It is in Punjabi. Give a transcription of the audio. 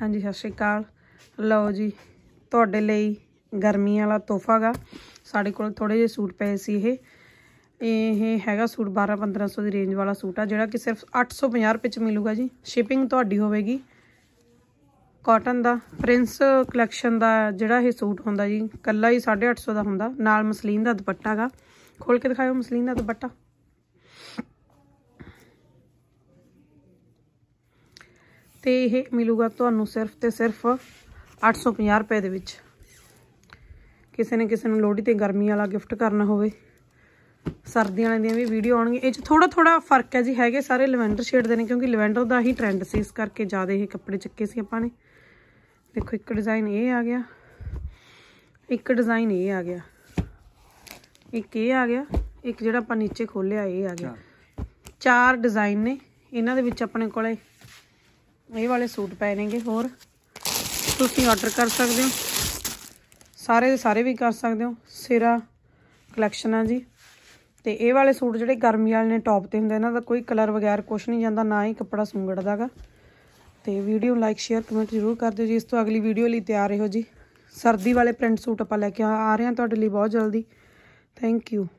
ਹਾਂਜੀ ਸਤਿ ਸ਼੍ਰੀ ਅਕਾਲ ਲਓ ਜੀ ਤੁਹਾਡੇ ਲਈ ਗਰਮੀ ਵਾਲਾ ਤੋਹਫਾਗਾ ਸਾਡੇ ਕੋਲ ਥੋੜੇ ਜਿਹੇ ਸੂਟ ਪਏ ਸੀ ਇਹ ਇਹ ਹੈਗਾ ਸੂਟ 12-1500 ਦੀ ਰੇਂਜ ਵਾਲਾ ਸੂਟ ਆ ਜਿਹੜਾ ਕਿ ਸਿਰਫ 850 ਰੁਪਏ ਚ ਮਿਲੂਗਾ ਜੀ ਸ਼ਿਪਿੰਗ ਤੁਹਾਡੀ ਹੋਵੇਗੀ ਕਾਟਨ ਦਾ ਪ੍ਰਿੰਸ ਕਲੈਕਸ਼ਨ ਦਾ ਜਿਹੜਾ ਇਹ ਸੂਟ ਹੁੰਦਾ ਜੀ ਕੱਲਾ ਹੀ 850 ਦਾ ਹੁੰਦਾ ਨਾਲ ਮਸਲੀਨ ਦਾ ਦੁਪੱਟਾਗਾ ਖੋਲ ਕੇ ਦਿਖਾਇਓ ਮਸਲੀਨ ਦਾ ਦੁਪੱਟਾ ਤੇ ਇਹ ਮਿਲੂਗਾ ਤੁਹਾਨੂੰ ਸਿਰਫ ਤੇ ਸਿਰਫ 850 ਰੁਪਏ ਦੇ ਵਿੱਚ ਕਿਸੇ ਨੇ ਕਿਸੇ ਨੂੰ ਲੋਹੜੀ ਤੇ ਗਰਮੀ ਵਾਲਾ ਗਿਫਟ ਕਰਨਾ ਹੋਵੇ ਸਰਦੀਆਂ ਵਾਲੇ ਦੀਆਂ ਵੀ ਵੀਡੀਓ ਆਉਣਗੀਆਂ ਇਹ 'ਚ ਥੋੜਾ ਥੋੜਾ ਫਰਕ ਹੈ ਜੀ ਹੈਗੇ ਸਾਰੇ ਲਵੈਂਡਰ ਸ਼ੇਡ ਦੇ ਨੇ ਕਿਉਂਕਿ ਲਵੈਂਡਰ ਦਾ ਹੀ ਟ੍ਰੈਂਡ ਸੀ ਇਸ ਕਰਕੇ ਜ਼ਿਆਦਾ ਇਹ ਕੱਪੜੇ ਚੱਕੇ ਸੀ ਆਪਾਂ ਨੇ ਦੇਖੋ ਇੱਕ ਡਿਜ਼ਾਈਨ ਇਹ ਆ ਗਿਆ ਇੱਕ ਡਿਜ਼ਾਈਨ ਇਹ ਆ ਗਿਆ ਇੱਕ ਇਹ ਆ ਗਿਆ ਇੱਕ ਜਿਹੜਾ ਆਪਾਂ ਨੀਚੇ ਖੋਲਿਆ ਇਹ ਆ ਗਿਆ ਚਾਰ ਡਿਜ਼ਾਈਨ ਨੇ ਇਹਨਾਂ ਦੇ ਵਿੱਚ ਆਪਣੇ ਕੋਲੇ ਇਹ ਵਾਲੇ ਸੂਟ ਪਏ ਨੇਗੇ ਹੋਰ ਤੁਸੀਂ ਆਰਡਰ ਕਰ ਸਕਦੇ ਹੋ ਸਾਰੇ ਦੇ ਸਾਰੇ ਵੀ ਕਰ ਸਕਦੇ ਹੋ ਸਿਰਾ ਕਲੈਕਸ਼ਨ ਆ ਜੀ ਤੇ ਇਹ ਵਾਲੇ ਸੂਟ ਜਿਹੜੇ ਗਰਮੀ ਵਾਲੇ ਨੇ ਟੌਪ ਤੇ ਹੁੰਦੇ ਇਹਨਾਂ ਦਾ ਕੋਈ ਕਲਰ ਵਗੈਰ ਕੁਝ ਨਹੀਂ ਜਾਂਦਾ ਨਾ ਹੀ ਕੱਪੜਾ ਸੁੰਗੜਦਾਗਾ ਤੇ ਵੀਡੀਓ ਲਾਈਕ ਸ਼ੇਅਰ ਕਮੈਂਟ ਜ਼ਰੂਰ ਕਰ ਦਿਓ ਜੀ ਇਸ ਤੋਂ ਅਗਲੀ ਵੀਡੀਓ ਲਈ ਤਿਆਰ ਰਹੋ ਜੀ ਸਰਦੀ ਵਾਲੇ ਪ੍ਰਿੰਟ ਸੂਟ ਆਪਾਂ ਲੈ ਕੇ ਆ ਰਹੇ ਹਾਂ ਤੁਹਾਡੇ ਲਈ ਬਹੁਤ ਜਲਦੀ ਥੈਂਕ ਯੂ